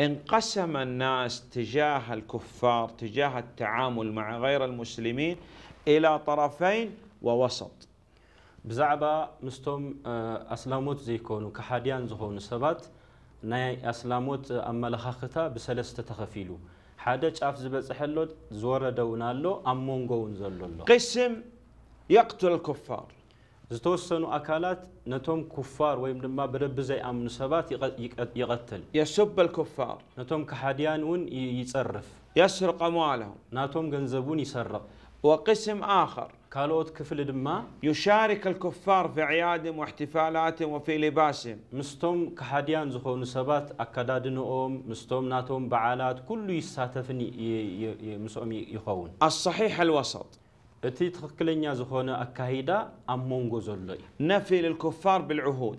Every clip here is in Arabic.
انقسم الناس تجاه الكفار تجاه التعامل مع غير المسلمين إلى طرفين ووسط بزعبة مستم أسلموت زيكونو كحاديان زهون سبات ناي أسلموت أما لخاختا بسلست تخفيلو حادش أفزبت حلو زور دونالو أمونغو انزلو قسم يقتل الكفار ዝተወሰኑ أكالات ነቶም كفار ወይም ድማ ብረቢ ዘይኣምኑ ሰባት ይቀትል የሱብ ልኩፋር ነቶም ከሓድያን እውን ይፀርፍ የስርቅ አምዋለሁም ናቶም ገንዘብ እውን ይሰርቕ وقسم آخر كالوت كفل دما يشارك الكفار في عيادهم واحتفالاتهم وفي لباسهم مستوم كحديان زخون سبات أكداد نؤوم مستوم ناتوم بعالات كل يساتفني مسوم يخون الصحيح الوسط اتي تقلنيا زخونا اكايدا امونغو زلوي نفي للكفار بالعهود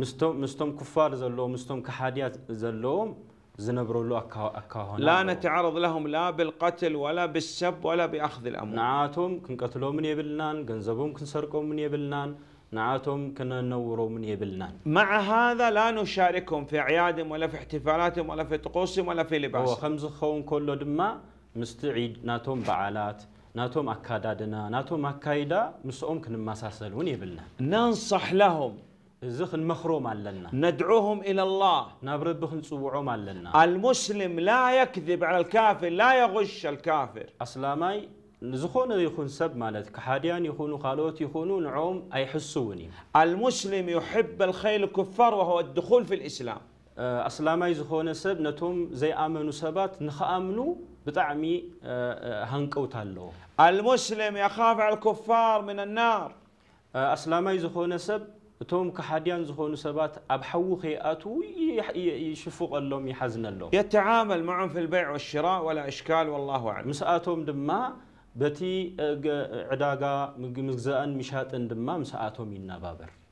مستم مستم كفار زلو مستم كحاديات زلو زنبرو لو اكا اكاهنا لا نتعرض لهم لا بالقتل ولا بالسب ولا باخذ الاموال نعاتهم كنقتلو من يبلنان غنزبهم كنسرقو من يبلنان نعاتهم كنا ننوروا من يبلنان مع هذا لا نشاركهم في اعيادهم ولا في احتفالاتهم ولا في طقوسهم ولا في لباسهم هو خمس خون كله دما مستعيد ناتهم بعالات ناتوم أكادادنا ناتوم أكايدا مسؤوم كن مساسلون يبلنا ننصح لهم زخن المخرو مالنا ندعوهم إلى الله نبرد بخن صبعو مالنا المسلم لا يكذب على الكافر لا يغش الكافر أسلامي نزخون يخون سب مالت كحاديان يخونوا قالوت يخونوا نعوم أي حسوني المسلم يحب الخيل الكفار وهو الدخول في الإسلام أسلامي زخون سب نتوم زي آمنوا سبات نخ آمنوا بتعمي آه، آه، هنكوت هالو المسلم يخاف على الكفار من النار آه، أسلامي زخون سب توم كحديان زخون سبات أبحو خيئات ويشفق اللوم يحزن اللوم يتعامل معهم في البيع والشراء ولا إشكال والله أعلم مسأتهم دماء بتي عداقة مجزاء مشات دماء مسأتهم من بابر